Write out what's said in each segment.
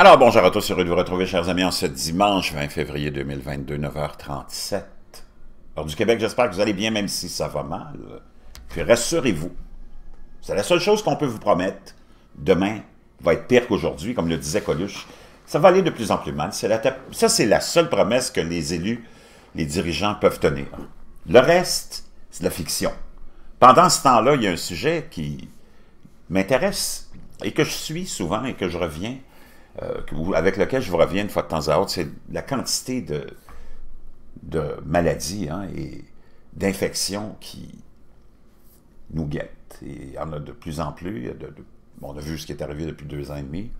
Alors, bonjour à tous, heureux de vous retrouver, chers amis, en ce dimanche 20 février 2022, 9h37. Alors, du Québec, j'espère que vous allez bien, même si ça va mal. Puis rassurez-vous, c'est la seule chose qu'on peut vous promettre. Demain va être pire qu'aujourd'hui, comme le disait Coluche. Ça va aller de plus en plus mal. ça, c'est la seule promesse que les élus, les dirigeants peuvent tenir. Le reste, c'est de la fiction. Pendant ce temps-là, il y a un sujet qui m'intéresse et que je suis souvent et que je reviens euh, avec lequel je vous reviens une fois de temps à autre, c'est la quantité de, maladies hein, et d'infections qui nous guettent. Et il y en a de plus en plus. on a vu ce qui est arrivé depuis deux ans et demi.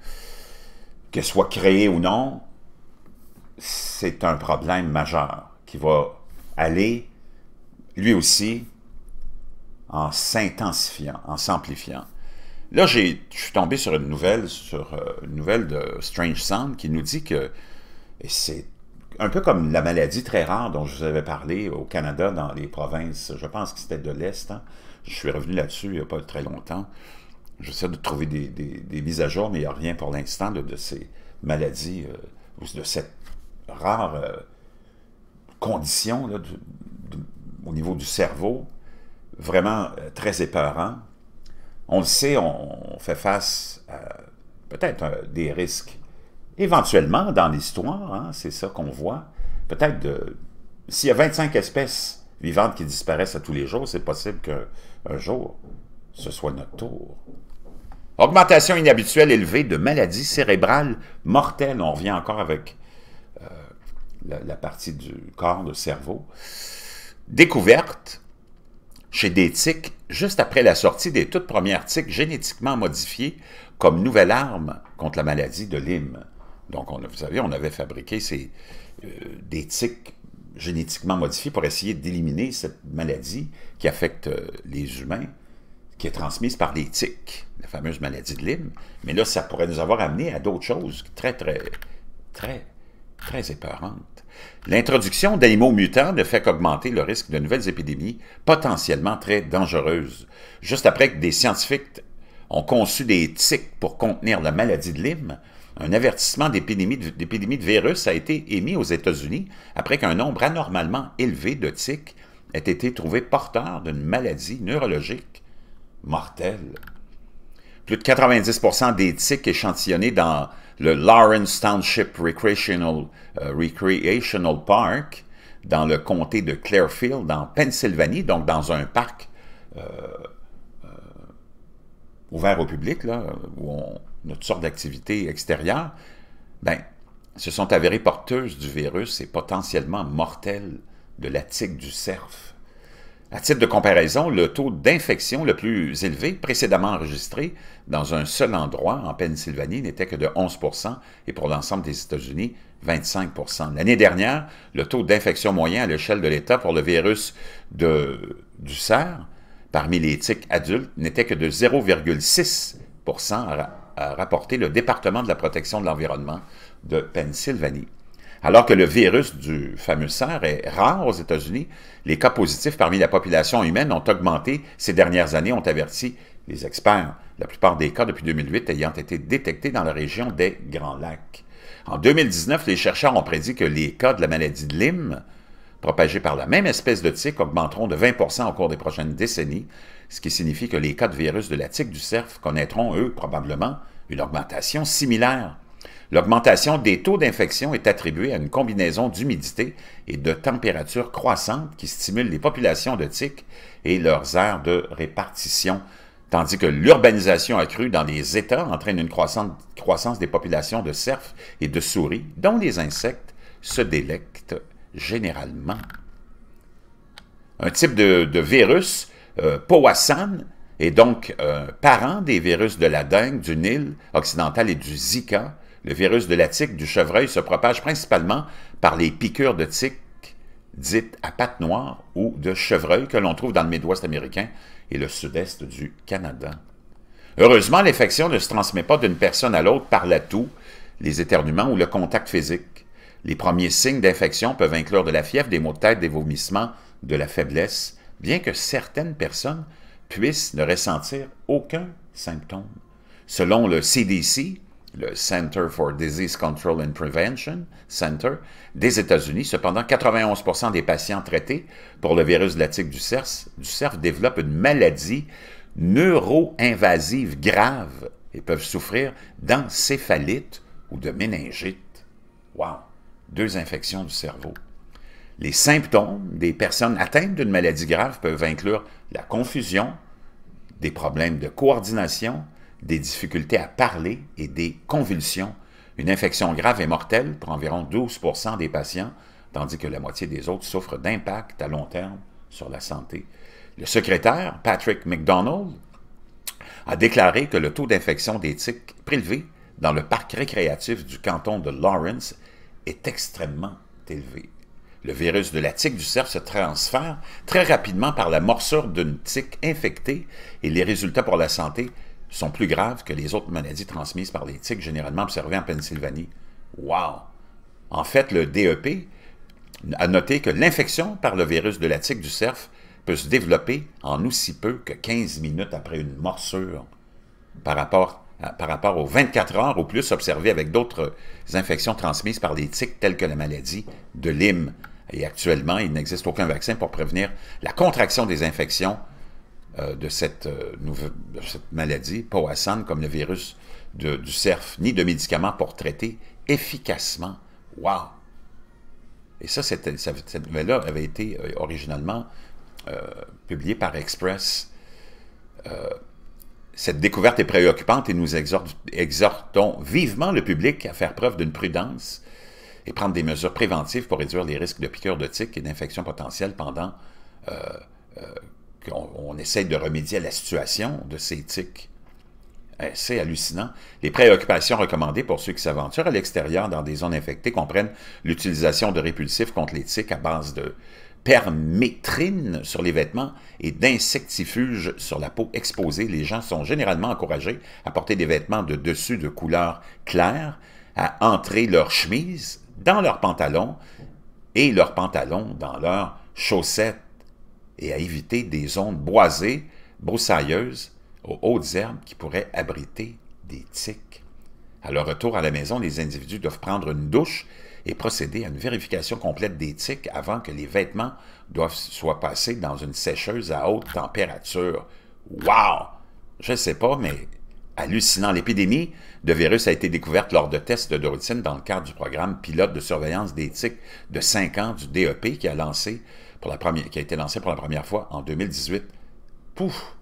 ce soit créé ou non, c'est un problème majeur qui va aller, lui aussi, en s'intensifiant, en s'amplifiant. Là, je suis tombé sur une nouvelle, sur euh, une nouvelle de Strange Sound qui nous dit que c'est un peu comme la maladie très rare dont je vous avais parlé au Canada dans les provinces, je pense que c'était de l'Est. Hein. Je suis revenu là-dessus il n'y a pas très longtemps. J'essaie de trouver des, mises à jour, mais il n'y a rien pour l'instant de, ces maladies, euh, de cette rare euh, condition au niveau du cerveau, vraiment très épeurant on le sait, on fait face à peut-être des risques, éventuellement, dans l'histoire, hein, c'est ça qu'on voit, peut-être de... S'il y a 25 espèces vivantes qui disparaissent à tous les jours, c'est possible qu'un jour, ce soit notre tour. Augmentation inhabituelle élevée de maladies cérébrales mortelles. On revient encore avec euh, la, partie du corps, du cerveau. Découverte chez des tics juste après la sortie des toutes premières tiques génétiquement modifiées comme nouvelle arme contre la maladie de Lyme. Donc, on, vous savez, on avait fabriqué ces, euh, des tiques génétiquement modifiées pour essayer d'éliminer cette maladie qui affecte euh, les humains, qui est transmise par les tiques, la fameuse maladie de Lyme. Mais là, ça pourrait nous avoir amené à d'autres choses très, très, très très épeurante. L'introduction d'animaux mutants ne fait qu'augmenter le risque de nouvelles épidémies potentiellement très dangereuses. Juste après que des scientifiques ont conçu des tiques pour contenir la maladie de Lyme, un avertissement d'épidémie de, de virus a été émis aux États-Unis après qu'un nombre anormalement élevé de tiques ait été trouvé porteur d'une maladie neurologique mortelle plus de 90% des tiques échantillonnées dans le Lawrence Township euh, Recreational, Park, dans le comté de Clairfield, en Pennsylvanie, donc dans un parc euh, euh, ouvert au public, où on a toutes sortes d'activités extérieures, ben, se sont avérées porteuses du virus et potentiellement mortelles de la tique du cerf. À titre de comparaison, le taux d'infection le plus élevé précédemment enregistré dans un seul endroit en Pennsylvanie n'était que de 11 et pour l'ensemble des États-Unis, 25 L'année dernière, le taux d'infection moyen à l'échelle de l'État pour le virus du cerf parmi les tiques adultes n'était que de 0,6 a rapporté le département de la protection de l'environnement de Pennsylvanie. Alors que le virus du fameux cerf est rare aux États-Unis, les cas positifs parmi la population humaine ont augmenté ces dernières années, ont averti les experts, la plupart des cas depuis 2008 ayant été détectés dans la région des Grands Lacs. En 2019, les chercheurs ont prédit que les cas de la maladie de Lyme, propagés par la même espèce de tique augmenteront de 20 au cours des prochaines décennies, ce qui signifie que les cas de virus de la tique du cerf connaîtront, eux, probablement, une augmentation similaire. L'augmentation des taux d'infection est attribuée à une combinaison d'humidité et de température croissante qui stimule les populations de tiques et leurs aires de répartition, tandis que l'urbanisation accrue dans les États entraîne une croissance des populations de cerfs et de souris, dont les insectes se délectent généralement. Un type de, virus, euh, Powassan, est donc euh, parent des virus de la dengue, du Nil occidental et du Zika, le virus de la tique du chevreuil se propage principalement par les piqûres de tiques dites à pattes noires ou de chevreuil que l'on trouve dans le Midwest américain et le sud-est du Canada. Heureusement, l'infection ne se transmet pas d'une personne à l'autre par la toux, les éternuements ou le contact physique. Les premiers signes d'infection peuvent inclure de la fièvre, des maux de tête, des vomissements, de la faiblesse, bien que certaines personnes puissent ne ressentir aucun symptôme. Selon le CDC, le Center for Disease Control and Prevention Center des États-Unis. Cependant, 91 des patients traités pour le virus de du cerf, du cerf développent une maladie neuro-invasive grave et peuvent souffrir d'encéphalite ou de méningite. Wow! Deux infections du cerveau. Les symptômes des personnes atteintes d'une maladie grave peuvent inclure la confusion, des problèmes de coordination, des difficultés à parler et des convulsions, une infection grave et mortelle pour environ 12 des patients, tandis que la moitié des autres souffrent d'impact à long terme sur la santé. Le secrétaire, Patrick McDonald, a déclaré que le taux d'infection des tiques prélevés dans le parc récréatif du canton de Lawrence est extrêmement élevé. Le virus de la tique du cerf se transfère très rapidement par la morsure d'une tique infectée et les résultats pour la santé sont plus graves que les autres maladies transmises par les tiques généralement observées en Pennsylvanie. Wow! En fait, le DEP a noté que l'infection par le virus de la tique du cerf peut se développer en aussi peu que 15 minutes après une morsure par rapport, par rapport aux 24 heures ou plus observées avec d'autres infections transmises par les tiques telles que la maladie de Lyme. Et actuellement, il n'existe aucun vaccin pour prévenir la contraction des infections euh, euh, de, cette, maladie, pas comme le virus du cerf, ni de médicaments pour traiter efficacement. Wow! Et ça, cette, nouvelle-là avait été euh, originalement euh, publiée par Express. cette découverte est préoccupante et nous exhortons vivement le public à faire preuve d'une prudence et prendre des mesures préventives pour réduire les risques de piqûres de tiques et d'infections potentielles pendant on essaye de remédier à la situation de ces tiques. Euh, c'est hallucinant. Les préoccupations recommandées pour ceux qui s'aventurent à l'extérieur dans des zones infectées comprennent l'utilisation de répulsifs contre les tiques à base de permétrine sur les vêtements et d'insectifuges sur la peau exposée. Les gens sont généralement encouragés à porter des vêtements de dessus de couleur claire, à entrer leur chemise dans leurs pantalons et leurs pantalons dans leurs chaussettes et à éviter des zones boisées, broussailleuses, aux hautes herbes qui pourraient abriter des tiques. À leur retour à la maison, les individus doivent prendre une douche et procéder à une vérification complète des tiques avant que les vêtements doivent soient passés dans une sécheuse à haute température. Wow! Je ne sais pas, mais hallucinant. L'épidémie de virus a été découverte lors de tests de routine dans le cadre du programme pilote de surveillance des tiques de 5 ans du DEP qui a lancé première, qui a été lancé pour la première fois en 2018, pouf,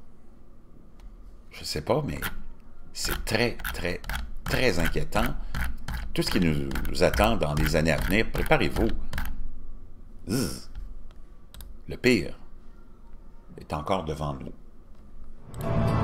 je ne sais pas, mais c'est très, très, très inquiétant. Tout ce qui nous attend dans les années à venir, préparez-vous. Le pire est encore devant nous.